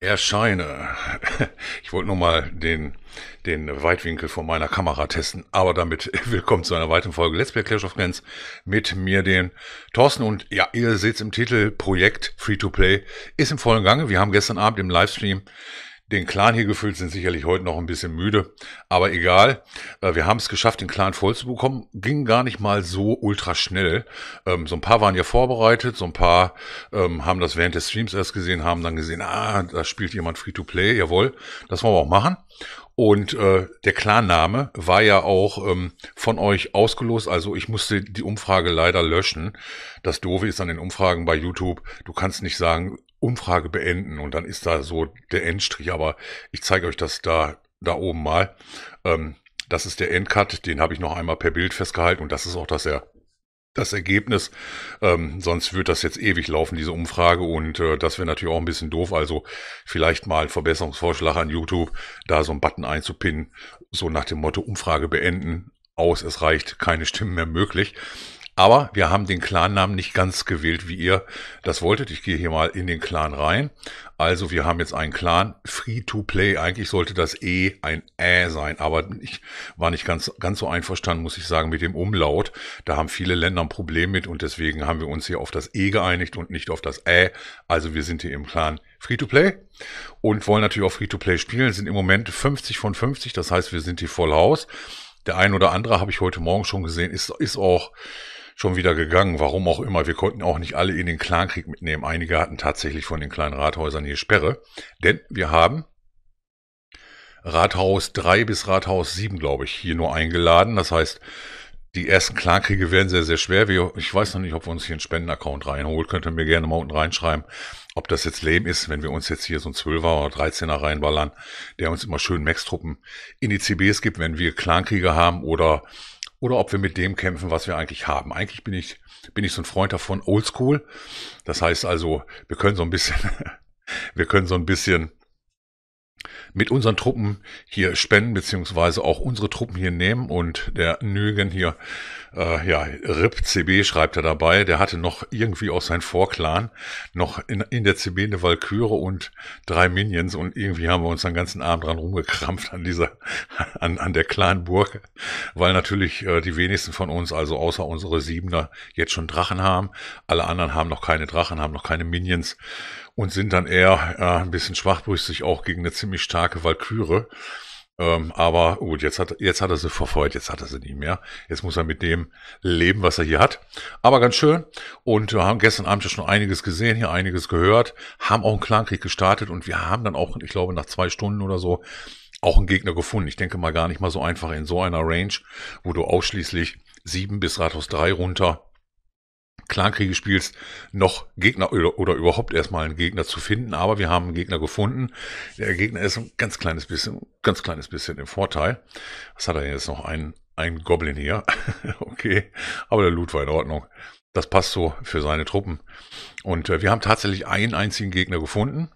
erscheine. Ich wollte nur mal den, den Weitwinkel von meiner Kamera testen. Aber damit willkommen zu einer weiteren Folge Let's Play Clash of Clans mit mir, den Thorsten. Und ja, ihr seht es im Titel, Projekt Free-to-Play ist im vollen Gange. Wir haben gestern Abend im Livestream den Clan hier gefüllt sind sicherlich heute noch ein bisschen müde, aber egal. Äh, wir haben es geschafft, den Clan voll zu bekommen. Ging gar nicht mal so ultra schnell. Ähm, so ein paar waren ja vorbereitet, so ein paar ähm, haben das während des Streams erst gesehen, haben dann gesehen, ah, da spielt jemand Free-to-Play, jawohl, das wollen wir auch machen. Und äh, der Clan-Name war ja auch ähm, von euch ausgelost. Also ich musste die Umfrage leider löschen. Das Doofe ist an den Umfragen bei YouTube. Du kannst nicht sagen, Umfrage beenden und dann ist da so der Endstrich, aber ich zeige euch das da, da oben mal. Ähm, das ist der Endcut, den habe ich noch einmal per Bild festgehalten und das ist auch das, er, das Ergebnis. Ähm, sonst wird das jetzt ewig laufen, diese Umfrage und äh, das wäre natürlich auch ein bisschen doof. Also vielleicht mal ein Verbesserungsvorschlag an YouTube, da so einen Button einzupinnen, so nach dem Motto Umfrage beenden, aus, es reicht, keine Stimmen mehr möglich. Aber wir haben den Clan-Namen nicht ganz gewählt, wie ihr das wolltet. Ich gehe hier mal in den Clan rein. Also wir haben jetzt einen Clan Free to Play. Eigentlich sollte das E ein Ä sein, aber ich war nicht ganz, ganz so einverstanden, muss ich sagen, mit dem Umlaut. Da haben viele Länder ein Problem mit und deswegen haben wir uns hier auf das E geeinigt und nicht auf das Ä. Also wir sind hier im Clan Free to Play und wollen natürlich auch Free to Play spielen. sind im Moment 50 von 50, das heißt, wir sind hier voll Haus. Der ein oder andere habe ich heute Morgen schon gesehen, ist, ist auch schon wieder gegangen, warum auch immer. Wir konnten auch nicht alle in den Clankrieg mitnehmen. Einige hatten tatsächlich von den kleinen Rathäusern hier Sperre, denn wir haben Rathaus 3 bis Rathaus 7, glaube ich, hier nur eingeladen. Das heißt, die ersten Klankriege werden sehr, sehr schwer. Ich weiß noch nicht, ob wir uns hier einen Spendenaccount reinholen. Könnt ihr mir gerne mal unten reinschreiben, ob das jetzt lame ist, wenn wir uns jetzt hier so einen 12er oder 13er reinballern, der uns immer schön Max-Truppen in die CBs gibt, wenn wir Klankriege haben oder oder ob wir mit dem kämpfen, was wir eigentlich haben. Eigentlich bin ich, bin ich so ein Freund davon, oldschool. Das heißt also, wir können so ein bisschen, wir können so ein bisschen mit unseren Truppen hier spenden, beziehungsweise auch unsere Truppen hier nehmen. Und der Nügen hier, äh, ja, RIP CB schreibt er dabei, der hatte noch irgendwie aus seinem Vorclan noch in, in der CB eine Valkyre und drei Minions. Und irgendwie haben wir uns den ganzen Abend dran rumgekrampft an dieser, an, an der kleinen Burg, weil natürlich äh, die wenigsten von uns, also außer unsere Siebener, jetzt schon Drachen haben. Alle anderen haben noch keine Drachen, haben noch keine Minions und sind dann eher äh, ein bisschen schwachbrüstig auch gegen eine ziemlich starke Valkyrie. Ähm, aber gut, jetzt hat, jetzt hat er sie verfeuert, jetzt hat er sie nicht mehr. Jetzt muss er mit dem leben, was er hier hat. Aber ganz schön. Und wir haben gestern Abend ja schon einiges gesehen, hier einiges gehört, haben auch einen Klankrieg gestartet und wir haben dann auch, ich glaube, nach zwei Stunden oder so auch einen Gegner gefunden. Ich denke mal gar nicht mal so einfach in so einer Range, wo du ausschließlich sieben bis Rathaus drei runter Clankriege spielst, noch Gegner oder, überhaupt erstmal einen Gegner zu finden. Aber wir haben einen Gegner gefunden. Der Gegner ist ein ganz kleines bisschen, ganz kleines bisschen im Vorteil. Was hat er jetzt noch? Ein, ein Goblin hier. okay. Aber der Loot war in Ordnung. Das passt so für seine Truppen. Und äh, wir haben tatsächlich einen einzigen Gegner gefunden.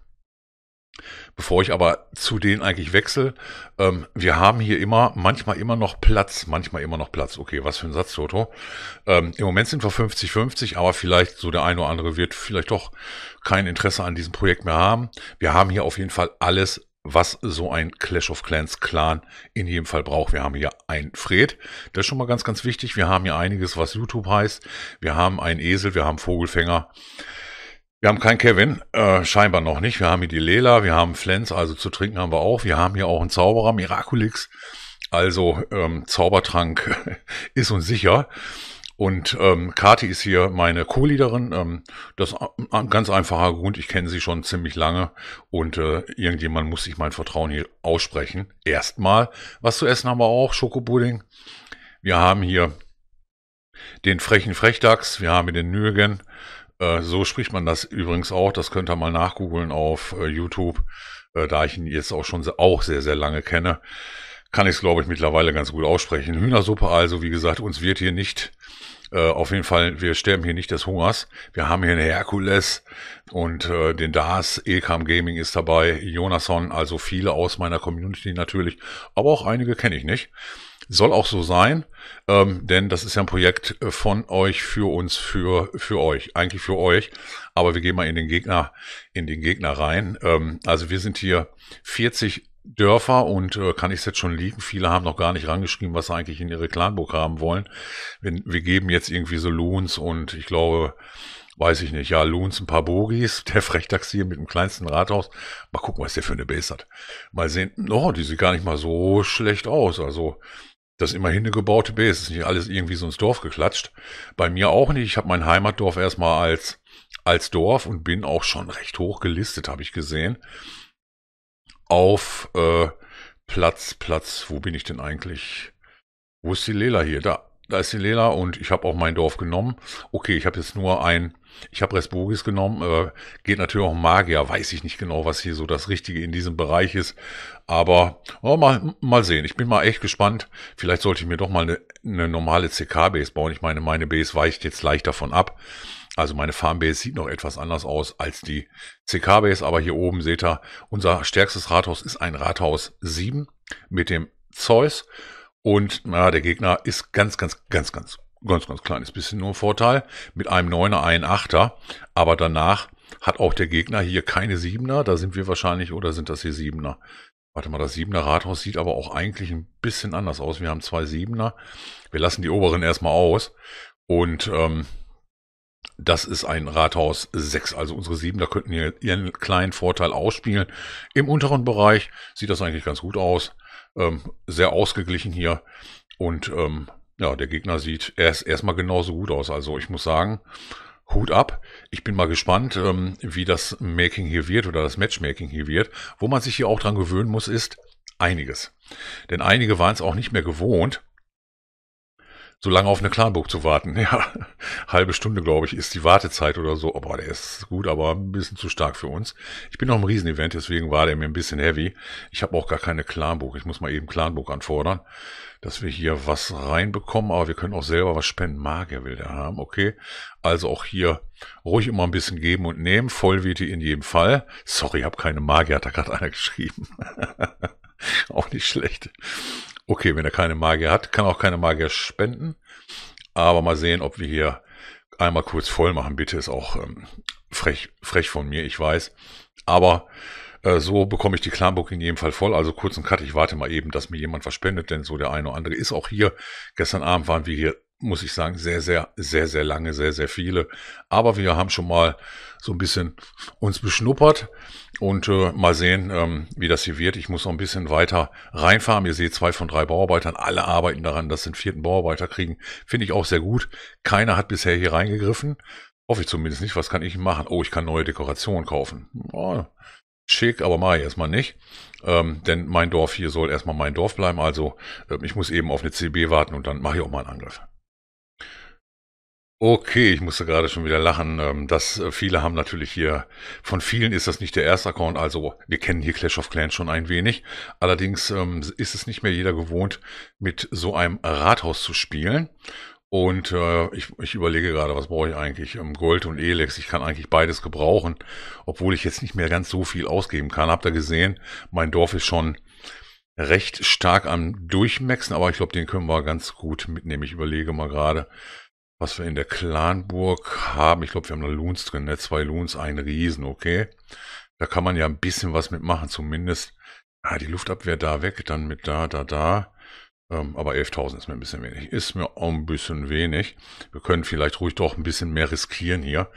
Bevor ich aber zu denen eigentlich wechsle, ähm, wir haben hier immer, manchmal immer noch Platz, manchmal immer noch Platz. Okay, was für ein Satz, Toto. Ähm, Im Moment sind wir 50-50, aber vielleicht so der eine oder andere wird vielleicht doch kein Interesse an diesem Projekt mehr haben. Wir haben hier auf jeden Fall alles, was so ein Clash of Clans Clan in jedem Fall braucht. Wir haben hier ein Fred, das ist schon mal ganz, ganz wichtig. Wir haben hier einiges, was YouTube heißt. Wir haben einen Esel, wir haben Vogelfänger. Wir haben keinen Kevin, äh, scheinbar noch nicht. Wir haben hier die Lela, wir haben Flens, also zu trinken haben wir auch. Wir haben hier auch einen Zauberer, Miraculix. Also ähm, Zaubertrank ist uns sicher. Und ähm, Kati ist hier meine Co-Leaderin. Ähm, das ein ganz einfacher Grund, ich kenne sie schon ziemlich lange und äh, irgendjemand muss sich mein Vertrauen hier aussprechen. Erstmal, was zu essen haben wir auch, Schokobudding. Wir haben hier den frechen Frechdachs, wir haben hier den Nürgen, äh, so spricht man das übrigens auch. Das könnt ihr mal nachgoogeln auf äh, YouTube. Äh, da ich ihn jetzt auch schon auch sehr, sehr lange kenne, kann ich es, glaube ich, mittlerweile ganz gut aussprechen. Hühnersuppe also, wie gesagt, uns wird hier nicht äh, auf jeden Fall, wir sterben hier nicht des Hungers. Wir haben hier einen Herkules und äh, den Das, Ekam Gaming ist dabei, Jonasson, also viele aus meiner Community natürlich, aber auch einige kenne ich nicht. Soll auch so sein, ähm, denn das ist ja ein Projekt äh, von euch für uns, für, für euch, eigentlich für euch. Aber wir gehen mal in den Gegner, in den Gegner rein. Ähm, also wir sind hier 40 Dörfer und äh, kann ich es jetzt schon liegen? Viele haben noch gar nicht rangeschrieben, was sie eigentlich in ihre Clanburg haben wollen. Wenn, wir geben jetzt irgendwie so Loons und ich glaube, weiß ich nicht, ja, Loons ein paar Bogis, der Frechtax hier mit dem kleinsten Rathaus. Mal gucken, was der für eine Base hat. Mal sehen, oh, die sieht gar nicht mal so schlecht aus. Also das ist immerhin eine gebaute Base. Es ist nicht alles irgendwie so ins Dorf geklatscht. Bei mir auch nicht. Ich habe mein Heimatdorf erstmal als, als Dorf und bin auch schon recht hoch gelistet, habe ich gesehen. Auf äh, Platz, Platz, wo bin ich denn eigentlich? Wo ist die Lela hier? Da, da ist die Lela und ich habe auch mein Dorf genommen. Okay, ich habe jetzt nur ein ich habe Resbogis genommen, äh, geht natürlich auch Magier, weiß ich nicht genau, was hier so das Richtige in diesem Bereich ist, aber oh, mal, mal sehen. Ich bin mal echt gespannt. Vielleicht sollte ich mir doch mal eine, eine normale CK-Base bauen. Ich meine, meine Base weicht jetzt leicht davon ab. Also meine Farmbase sieht noch etwas anders aus als die CK-Base, aber hier oben seht ihr, unser stärkstes Rathaus ist ein Rathaus 7 mit dem Zeus. Und naja, der Gegner ist ganz, ganz, ganz, ganz ganz, ganz kleines bisschen nur Vorteil. Mit einem Neuner, einem Achter. Aber danach hat auch der Gegner hier keine Siebener. Da sind wir wahrscheinlich, oder sind das hier Siebener? Warte mal, das Siebener Rathaus sieht aber auch eigentlich ein bisschen anders aus. Wir haben zwei Siebener. Wir lassen die oberen erstmal aus. Und ähm, das ist ein Rathaus 6. Also unsere 7, da könnten hier ihren kleinen Vorteil ausspielen. Im unteren Bereich sieht das eigentlich ganz gut aus. Ähm, sehr ausgeglichen hier. Und ähm, ja, der Gegner sieht erst erstmal genauso gut aus. Also ich muss sagen, Hut ab. Ich bin mal gespannt, ähm, wie das Making hier wird oder das Matchmaking hier wird. Wo man sich hier auch dran gewöhnen muss, ist einiges. Denn einige waren es auch nicht mehr gewohnt, so lange auf eine Klarburg zu warten. Ja, halbe Stunde, glaube ich, ist die Wartezeit oder so. Aber der ist gut, aber ein bisschen zu stark für uns. Ich bin noch im Riesenevent, deswegen war der mir ein bisschen heavy. Ich habe auch gar keine Klarburg. Ich muss mal eben Klarburg anfordern, dass wir hier was reinbekommen. Aber wir können auch selber was spenden. Magier will der haben, okay. Also auch hier ruhig immer ein bisschen geben und nehmen. Vollwete in jedem Fall. Sorry, ich habe keine Magier, hat da gerade einer geschrieben. auch nicht schlecht. Okay, wenn er keine Magier hat, kann auch keine Magier spenden. Aber mal sehen, ob wir hier einmal kurz voll machen, bitte. Ist auch ähm, frech, frech von mir, ich weiß. Aber äh, so bekomme ich die Clanbook in jedem Fall voll. Also kurzen Cut, ich warte mal eben, dass mir jemand verspendet, denn so der eine oder andere ist auch hier. Gestern Abend waren wir hier muss ich sagen, sehr, sehr, sehr, sehr lange, sehr, sehr viele. Aber wir haben schon mal so ein bisschen uns beschnuppert und äh, mal sehen, ähm, wie das hier wird. Ich muss noch ein bisschen weiter reinfahren. Ihr seht zwei von drei Bauarbeitern. Alle arbeiten daran, dass sie einen vierten Bauarbeiter kriegen. Finde ich auch sehr gut. Keiner hat bisher hier reingegriffen. Hoffe ich zumindest nicht. Was kann ich machen? Oh, ich kann neue Dekorationen kaufen. Oh, schick, aber mache ich erstmal nicht. Ähm, denn mein Dorf hier soll erstmal mein Dorf bleiben. Also äh, ich muss eben auf eine CB warten und dann mache ich auch mal einen Angriff. Okay, ich musste gerade schon wieder lachen. Ähm, das, äh, viele haben natürlich hier, von vielen ist das nicht der erste Account, also wir kennen hier Clash of Clans schon ein wenig. Allerdings ähm, ist es nicht mehr jeder gewohnt, mit so einem Rathaus zu spielen. Und äh, ich, ich überlege gerade, was brauche ich eigentlich? Ähm, Gold und Elex, ich kann eigentlich beides gebrauchen, obwohl ich jetzt nicht mehr ganz so viel ausgeben kann. Habt ihr gesehen, mein Dorf ist schon recht stark am Durchmaxen, aber ich glaube, den können wir ganz gut mitnehmen. Ich überlege mal gerade, was wir in der Clanburg haben. Ich glaube, wir haben da Loons drin, ne? Zwei Loons, ein Riesen, okay. Da kann man ja ein bisschen was mitmachen, zumindest. Ah, die Luftabwehr da weg, dann mit da, da, da. Ähm, aber 11.000 ist mir ein bisschen wenig. Ist mir auch ein bisschen wenig. Wir können vielleicht ruhig doch ein bisschen mehr riskieren hier.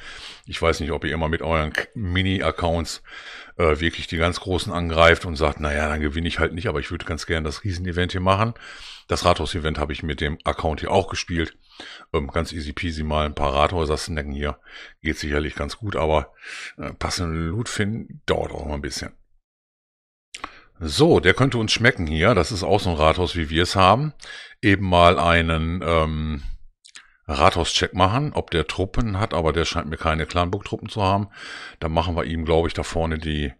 Ich weiß nicht, ob ihr immer mit euren Mini-Accounts äh, wirklich die ganz Großen angreift und sagt, naja, dann gewinne ich halt nicht, aber ich würde ganz gern das Riesen-Event hier machen. Das Rathaus-Event habe ich mit dem Account hier auch gespielt. Ähm, ganz easy peasy mal ein paar Rathäuser snacken hier. Geht sicherlich ganz gut, aber äh, passenden Loot finden dauert auch mal ein bisschen. So, der könnte uns schmecken hier. Das ist auch so ein Rathaus, wie wir es haben. Eben mal einen ähm, Rathauscheck machen, ob der Truppen hat, aber der scheint mir keine Clanburg-Truppen zu haben. Dann machen wir ihm, glaube ich, da vorne die,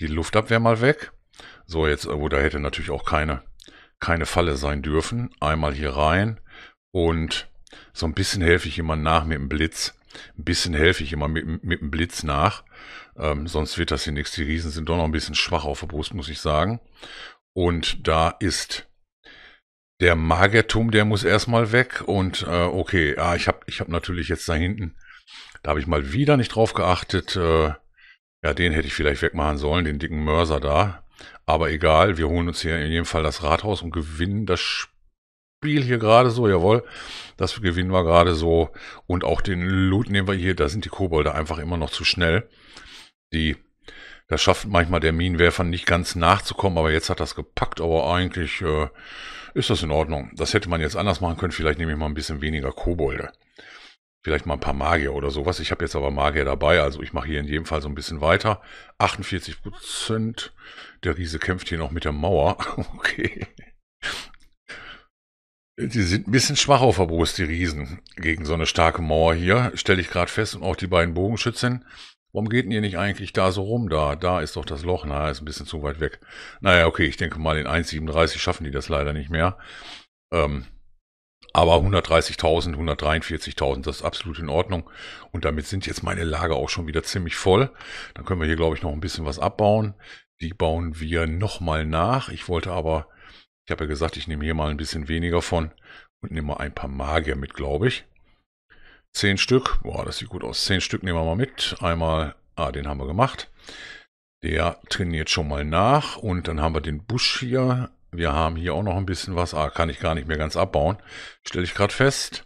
die Luftabwehr mal weg. So, jetzt äh, wo da hätte natürlich auch keine, keine Falle sein dürfen. Einmal hier rein und so ein bisschen helfe ich immer nach mit dem Blitz. Ein bisschen helfe ich immer mit, mit dem Blitz nach. Ähm, sonst wird das hier nichts. Die Riesen sind doch noch ein bisschen schwach auf der Brust, muss ich sagen. Und da ist der Magertum, der muss erstmal weg. Und äh, okay, ah, ich habe ich hab natürlich jetzt da hinten, da habe ich mal wieder nicht drauf geachtet. Äh, ja, den hätte ich vielleicht wegmachen sollen, den dicken Mörser da. Aber egal, wir holen uns hier in jedem Fall das Rathaus und gewinnen das Spiel. Spiel hier gerade so, jawohl. Das gewinnen wir gerade so. Und auch den Loot nehmen wir hier. Da sind die Kobolde einfach immer noch zu schnell. Die, das schafft manchmal der Minenwerfer nicht ganz nachzukommen, aber jetzt hat das gepackt. Aber eigentlich äh, ist das in Ordnung. Das hätte man jetzt anders machen können. Vielleicht nehme ich mal ein bisschen weniger Kobolde. Vielleicht mal ein paar Magier oder sowas. Ich habe jetzt aber Magier dabei, also ich mache hier in jedem Fall so ein bisschen weiter. 48 Prozent. Der Riese kämpft hier noch mit der Mauer. Okay. Die sind ein bisschen schwach auf der Brust, die Riesen, gegen so eine starke Mauer hier, stelle ich gerade fest. Und auch die beiden Bogenschützen. Warum geht denn ihr nicht eigentlich da so rum? Da, da ist doch das Loch. Na, ist ein bisschen zu weit weg. Naja, okay, ich denke mal, in 1,37 schaffen die das leider nicht mehr. Ähm, aber 130.000, 143.000, das ist absolut in Ordnung. Und damit sind jetzt meine Lager auch schon wieder ziemlich voll. Dann können wir hier, glaube ich, noch ein bisschen was abbauen. Die bauen wir nochmal nach. Ich wollte aber ich habe ja gesagt, ich nehme hier mal ein bisschen weniger von und nehme mal ein paar Magier mit, glaube ich. Zehn Stück, boah, das sieht gut aus. Zehn Stück nehmen wir mal mit. Einmal, ah, den haben wir gemacht. Der trainiert schon mal nach und dann haben wir den Busch hier. Wir haben hier auch noch ein bisschen was. Ah, kann ich gar nicht mehr ganz abbauen. Stelle ich gerade fest.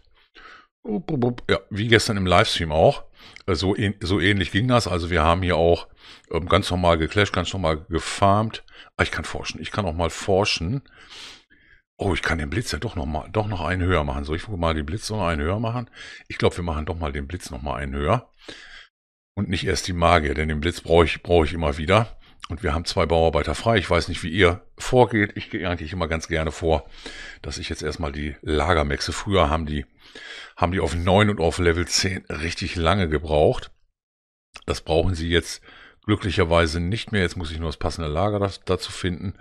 Ja, wie gestern im Livestream auch. Äh, so, so ähnlich ging das. Also wir haben hier auch ähm, ganz normal geclashed, ganz normal gefarmt. Ah, ich kann forschen. Ich kann auch mal forschen. Oh, ich kann den Blitz ja doch noch mal, doch noch einen höher machen. Soll ich mal den Blitz noch einen höher machen? Ich glaube, wir machen doch mal den Blitz noch mal einen höher. Und nicht erst die Magier, denn den Blitz brauche ich, brauche ich immer wieder. Und wir haben zwei Bauarbeiter frei. Ich weiß nicht, wie ihr vorgeht. Ich gehe eigentlich immer ganz gerne vor, dass ich jetzt erstmal die Lagermexe, früher haben die, haben die auf 9 und auf Level 10 richtig lange gebraucht. Das brauchen sie jetzt glücklicherweise nicht mehr, jetzt muss ich nur das passende Lager das, dazu finden,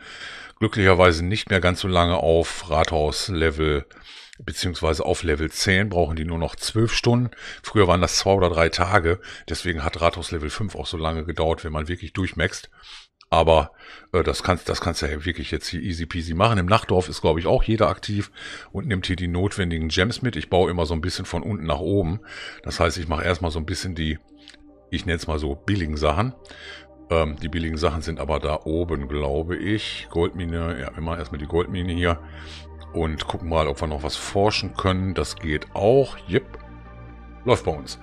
glücklicherweise nicht mehr ganz so lange auf Rathaus-Level beziehungsweise auf Level 10 brauchen die nur noch 12 Stunden. Früher waren das zwei oder drei Tage, deswegen hat Rathaus Level 5 auch so lange gedauert, wenn man wirklich durchmaxt. Aber äh, das kannst das kannst du ja wirklich jetzt hier easy peasy machen. Im Nachtdorf ist, glaube ich, auch jeder aktiv und nimmt hier die notwendigen Gems mit. Ich baue immer so ein bisschen von unten nach oben. Das heißt, ich mache erstmal so ein bisschen die ich nenne es mal so, billigen Sachen. Ähm, die billigen Sachen sind aber da oben, glaube ich. Goldmine, ja, immer erstmal die Goldmine hier. Und gucken mal, ob wir noch was forschen können. Das geht auch. Jep. Läuft bei uns.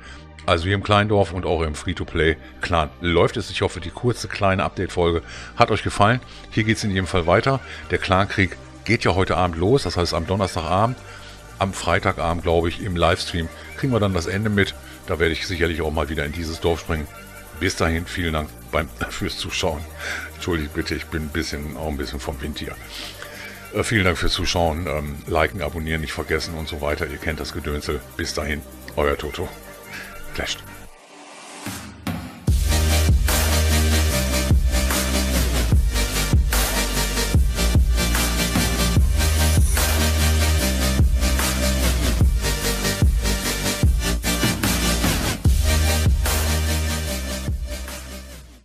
Also hier im Kleindorf und auch im Free-to-Play. Clan läuft es. Ich hoffe, die kurze kleine Update-Folge hat euch gefallen. Hier geht es in jedem Fall weiter. Der Clankrieg geht ja heute Abend los. Das heißt, am Donnerstagabend, am Freitagabend, glaube ich, im Livestream kriegen wir dann das Ende mit. Da werde ich sicherlich auch mal wieder in dieses Dorf springen. Bis dahin, vielen Dank beim, fürs Zuschauen. Entschuldigt bitte, ich bin ein bisschen, auch ein bisschen vom Wind hier. Äh, vielen Dank fürs Zuschauen. Ähm, liken, abonnieren nicht vergessen und so weiter. Ihr kennt das Gedönsel. Bis dahin, euer Toto. Clasht.